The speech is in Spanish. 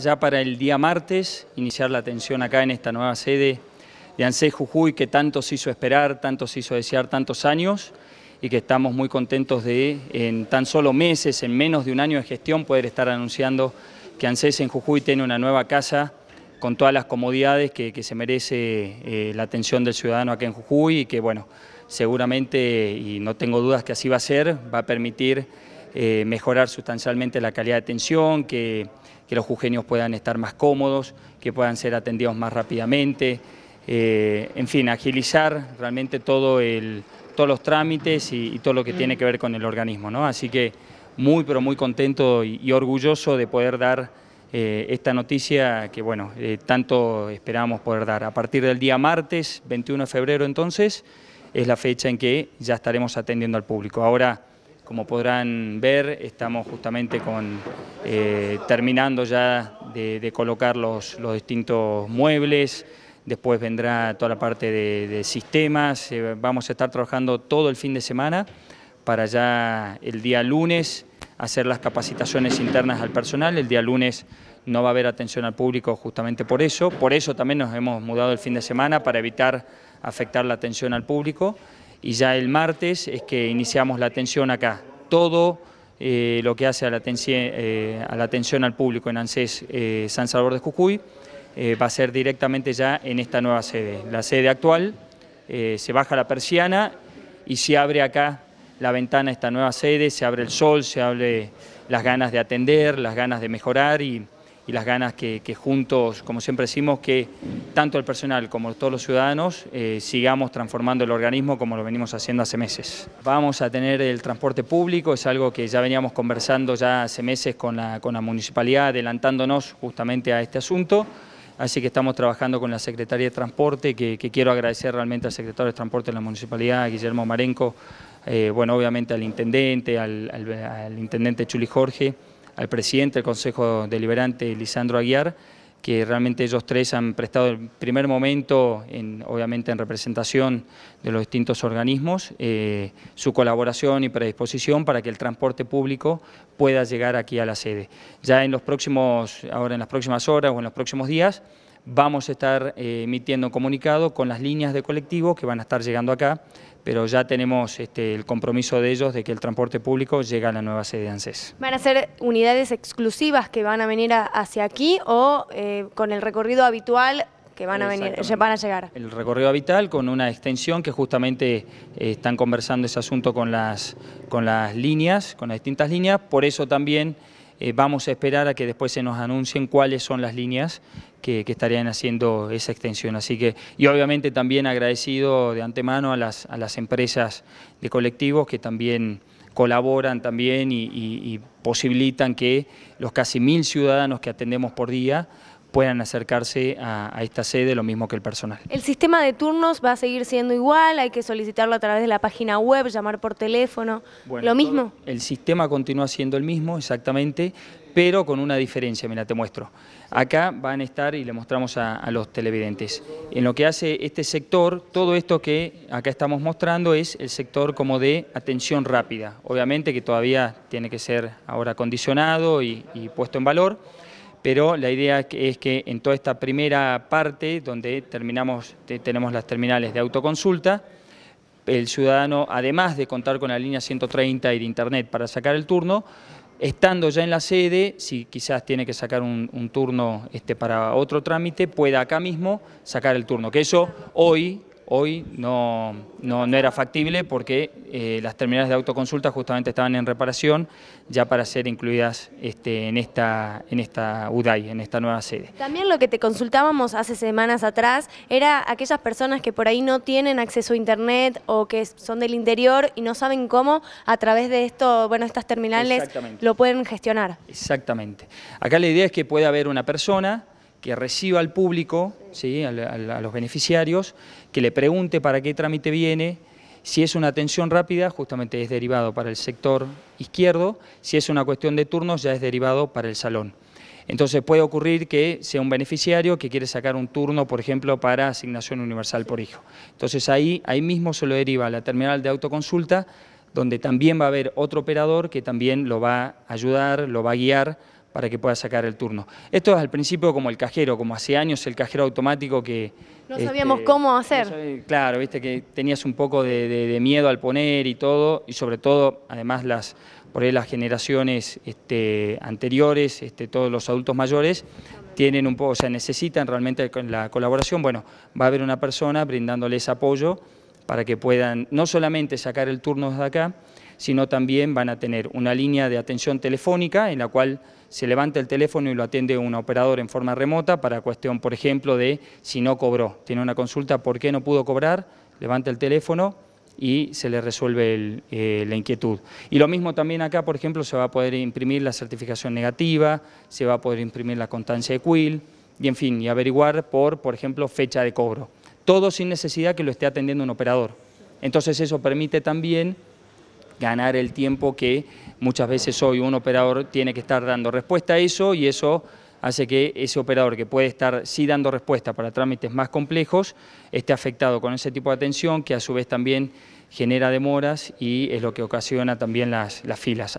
Ya para el día martes, iniciar la atención acá en esta nueva sede de ANSES Jujuy, que tanto se hizo esperar, tanto se hizo desear tantos años, y que estamos muy contentos de, en tan solo meses, en menos de un año de gestión, poder estar anunciando que ANSES en Jujuy tiene una nueva casa con todas las comodidades que, se merece eh, la atención del ciudadano acá en Jujuy, y que, bueno, seguramente, y no tengo dudas que así va a ser, va a permitir eh, mejorar sustancialmente la calidad de atención, que, los jujeños puedan estar más cómodos, que puedan ser atendidos más rápidamente, eh, en fin, agilizar realmente todo el, todos los trámites y, todo lo que tiene que ver con el organismo. ¿no? Así que muy, pero muy contento y, orgulloso de poder dar eh, esta noticia que, bueno, tanto esperábamos poder dar. A partir del día martes, 21 de febrero entonces, es la fecha en que ya estaremos atendiendo al público. Ahora como podrán ver, estamos justamente con, eh, terminando ya de, colocar los, distintos muebles, después vendrá toda la parte de, sistemas, eh, vamos a estar trabajando todo el fin de semana para ya el día lunes hacer las capacitaciones internas al personal, el día lunes no va a haber atención al público justamente por eso, por eso también nos hemos mudado el fin de semana para evitar afectar la atención al público y ya el martes es que iniciamos la atención acá. Todo eh, lo que hace a la, atención, eh, a la, atención al público en ANSES eh, San Salvador de Jujuy va a ser directamente ya en esta nueva sede. La sede actual se baja la persiana y se abre acá la ventana esta nueva sede, se abre el sol, se abre las ganas de atender, las ganas de mejorar y y las ganas que, juntos, como siempre decimos, que tanto el personal como todos los ciudadanos eh, sigamos transformando el organismo como lo venimos haciendo hace meses. Vamos a tener el transporte público, es algo que ya veníamos conversando ya hace meses con la, municipalidad, adelantándonos justamente a este asunto. Así que estamos trabajando con la Secretaría de Transporte, que, quiero agradecer realmente al secretario de Transporte de la Municipalidad, Guillermo Marenco, eh, bueno, obviamente al intendente, al, al intendente Chuli Jorge, al presidente del Consejo Deliberante, Lisandro Aguiar, que realmente ellos tres han prestado el primer momento, en, obviamente en representación de los distintos organismos, eh, su colaboración y predisposición para que el transporte público pueda llegar aquí a la sede. Ya en los próximos, ahora en las próximas horas o en los próximos días, vamos a estar eh, emitiendo un comunicado con las líneas de colectivo que van a estar llegando acá, pero ya tenemos este, el compromiso de ellos de que el transporte público llega a la nueva sede de ANSES. ¿Van a ser unidades exclusivas que van a venir hacia aquí o eh, con el recorrido habitual que van a venir, van a llegar. El recorrido habitual con una extensión que justamente eh, están conversando ese asunto con las, con las líneas, con las distintas líneas, por eso también eh, vamos a esperar a que después se nos anuncien cuáles son las líneas que, estarían haciendo esa extensión. Así que, y obviamente también agradecido de antemano a las, a las empresas de colectivos que también colaboran también y posibilitan que los casi mil ciudadanos que atendemos por día puedan acercarse a, esta sede, lo mismo que el personal. El sistema de turnos va a seguir siendo igual, hay que solicitarlo a través de la página web, llamar por teléfono, lo mismo. el sistema continúa siendo el mismo, exactamente, pero con una diferencia, mira, te muestro. Acá van a estar, y le mostramos a, los televidentes, en lo que hace este sector, todo esto que acá estamos mostrando es el sector como de atención rápida, obviamente que todavía tiene que ser ahora acondicionado y puesto en valor, pero la idea es que en toda esta primera parte, donde terminamos, tenemos las terminales de autoconsulta, el ciudadano, además de contar con la línea 130 y de internet para sacar el turno, estando ya en la sede, si quizás tiene que sacar un, turno este, para otro trámite, pueda acá mismo sacar el turno, que eso hoy hoy no, no, era factible porque eh, las terminales de autoconsulta justamente estaban en reparación ya para ser incluidas este, en, esta, en esta UDAI, en esta nueva sede. También lo que te consultábamos hace semanas atrás era aquellas personas que por ahí no tienen acceso a internet o que son del interior y no saben cómo a través de esto, bueno, estas terminales lo pueden gestionar. Exactamente. Acá la idea es que pueda haber una persona que reciba al público, ¿sí? a, los beneficiarios, que le pregunte para qué trámite viene, si es una atención rápida, justamente es derivado para el sector izquierdo, si es una cuestión de turnos, ya es derivado para el salón. Entonces puede ocurrir que sea un beneficiario que quiere sacar un turno, por ejemplo, para asignación universal por hijo. Entonces ahí, ahí mismo se lo deriva a la terminal de autoconsulta, donde también va a haber otro operador que también lo va a ayudar, lo va a guiar para que pueda sacar el turno. Esto es al principio como el cajero, como hace años el cajero automático que... No este, sabíamos cómo hacer. claro, viste que tenías un poco de, miedo al poner y todo, y sobre todo, además, las, por ahí las generaciones este, anteriores, este, todos los adultos mayores, tienen un poco, necesitan realmente la colaboración. Bueno, va a haber una persona brindándoles apoyo para que puedan no solamente sacar el turno desde acá, sino también van a tener una línea de atención telefónica en la cual se levanta el teléfono y lo atiende un operador en forma remota para cuestión, por ejemplo, de si no cobró, tiene una consulta por qué no pudo cobrar, levanta el teléfono y se le resuelve eh, la inquietud. Y lo mismo también acá, por ejemplo, se va a poder imprimir la certificación negativa, se va a poder imprimir la constancia de Quill, y en fin, y averiguar por, por ejemplo, fecha de cobro. Todo sin necesidad que lo esté atendiendo un operador. Entonces eso permite también ganar el tiempo que muchas veces hoy un operador tiene que estar dando respuesta a eso y eso hace que ese operador que puede estar sí dando respuesta para trámites más complejos esté afectado con ese tipo de atención que a su vez también genera demoras y es lo que ocasiona también las, las filas.